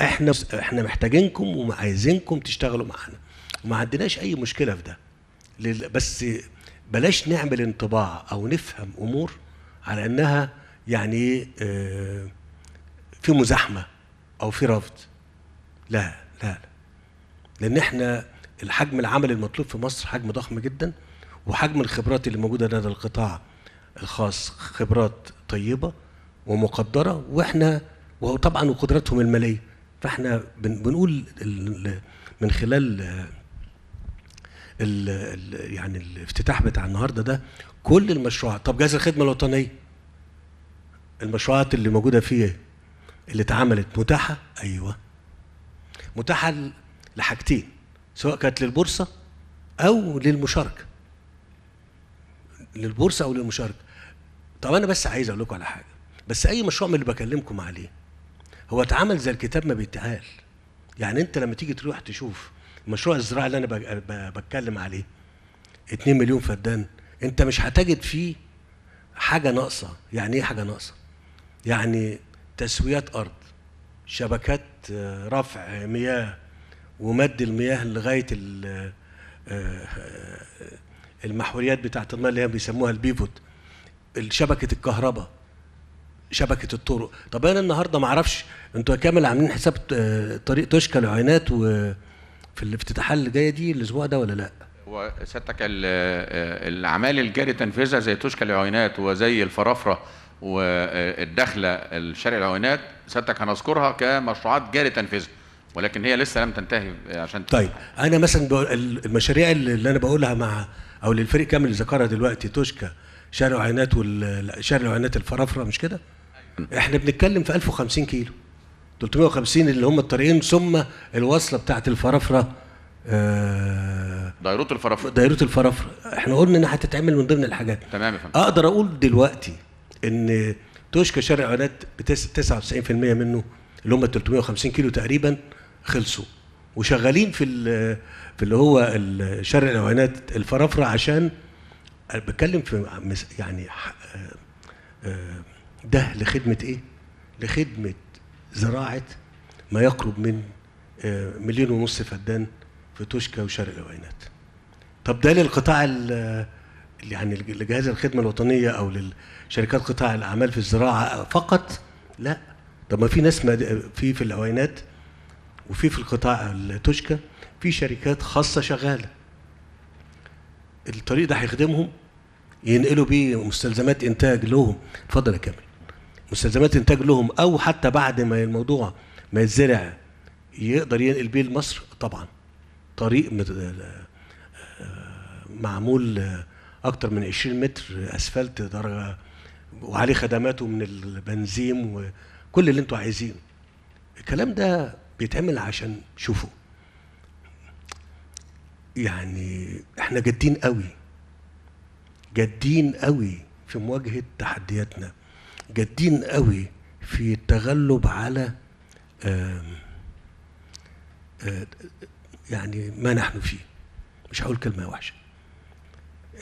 احنا احنا محتاجينكم وعايزينكم تشتغلوا معانا وما عندناش اي مشكله في ده بس بلاش نعمل انطباع او نفهم امور على انها يعني آه، في مزاحمه او في رفض لا لا لان احنا الحجم العمل المطلوب في مصر حجم ضخم جدا وحجم الخبرات اللي موجوده لدى القطاع الخاص خبرات طيبه ومقدره واحنا وطبعا وقدراتهم الماليه فاحنا بنقول من خلال ال ال يعني الافتتاح بتاع النهارده ده كل المشروعات طب جهاز الخدمه الوطنيه المشروعات اللي موجوده فيه اللي اتعملت متاحه ايوه متاحه لحاجتين سواء كانت للبورصه او للمشاركه للبورصه او للمشاركه طب انا بس عايز اقول لكم على حاجه بس اي مشروع من اللي بكلمكم عليه هو اتعمل زي الكتاب ما بيتقال يعني انت لما تيجي تروح تشوف مشروع الزراعه اللي انا بتكلم عليه 2 مليون فدان انت مش هتجد فيه حاجه ناقصه يعني ايه حاجه ناقصه يعني تسويات ارض شبكات آه، رفع مياه ومد المياه لغايه آه، آه، المحوريات بتاعه المياه اللي هي بيسموها البيفوت شبكه الكهرباء شبكه الطرق طب انا النهارده ما اعرفش انتوا كامل عاملين حساب آه، طريق طشكه لعينات وفي الافتتاح اللي جايه دي الاسبوع ده ولا لا هو سيادتك آه، الاعمال الجاري تنفيذها زي طشكه لعينات وزي الفرافره والدخله الشارع العينات سيادتك هنذكرها كمشروعات جاري تنفيذها ولكن هي لسه لم تنتهي عشان طيب انا مثلا المشاريع اللي انا بقولها مع او للفريق كامل اللي ذكرها دلوقتي توشكا شارع عينات والشارع عينات الفرافره مش كده؟ احنا بنتكلم في 1050 كيلو 350 اللي هم الطريقين ثم الوصله بتاعت الفرافره آه دايروت الفرافره دايروت الفرافره احنا قلنا انها هتتعمل من ضمن الحاجات تمام فندم اقدر اقول دلوقتي ان توشكا شارع عناد 99% منه اللي هم 350 كيلو تقريبا خلصوا وشغالين في في اللي هو شارع العناد الفرافره عشان بتكلم في يعني ده لخدمة إيه؟ لخدمة زراعة ما يقرب من آه، مليون ونص فدان في توشكا وشرق العوينات. طب ده للقطاع آه، يعني لجهاز الخدمة الوطنية أو للشركات قطاع الأعمال في الزراعة فقط؟ لا. طب ما في ناس في في الأوينات وفي في القطاع التوشكا في شركات خاصة شغالة. الطريق ده هيخدمهم ينقلوا بيه مستلزمات إنتاج لهم. اتفضل يا كامل. مستلزمات انتاج لهم او حتى بعد ما الموضوع ما يتزرع يقدر ينقل بيه لمصر طبعا طريق آه، معمول اكتر من 20 متر اسفلت درجه وعليه خدماته من البنزين وكل اللي انتوا عايزينه الكلام ده بيتعمل عشان شوفوا يعني احنا جادين قوي جادين قوي في مواجهه تحدياتنا جادين قوي في التغلب على يعني ما نحن فيه مش هقول كلمة وحشة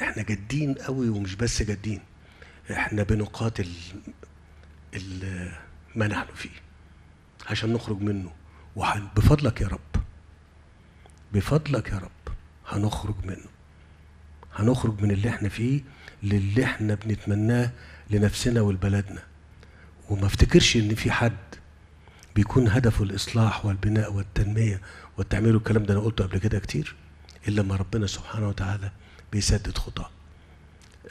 احنا جادين قوي ومش بس جادين احنا بنقاتل ال ما نحن فيه عشان نخرج منه وبفضلك يا رب بفضلك يا رب هنخرج منه هنخرج من اللي احنا فيه للي احنا بنتمناه لنفسنا ولبلدنا وما افتكرش ان في حد بيكون هدفه الاصلاح والبناء والتنميه والتعمير والكلام ده انا قلته قبل كده كتير الا ما ربنا سبحانه وتعالى بيسدد خطاه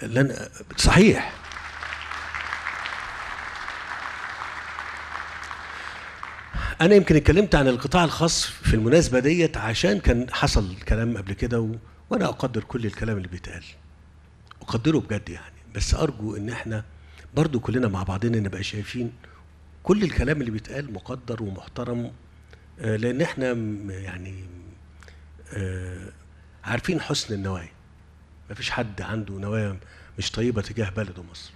لن صحيح انا يمكن اتكلمت عن القطاع الخاص في المناسبه ديت عشان كان حصل كلام قبل كده وانا اقدر كل الكلام اللي بيتقال اقدره بجد يعني بس ارجو ان احنا برضو كلنا مع بعضنا نبقى شايفين كل الكلام اللي بيتقال مقدر ومحترم آه، لان احنا يعني آه، عارفين حسن النوايا مفيش حد عنده نوايا مش طيبه تجاه بلده مصر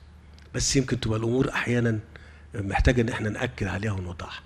بس يمكن تبقى الامور احيانا محتاجه ان احنا ناكد عليها ونوضحها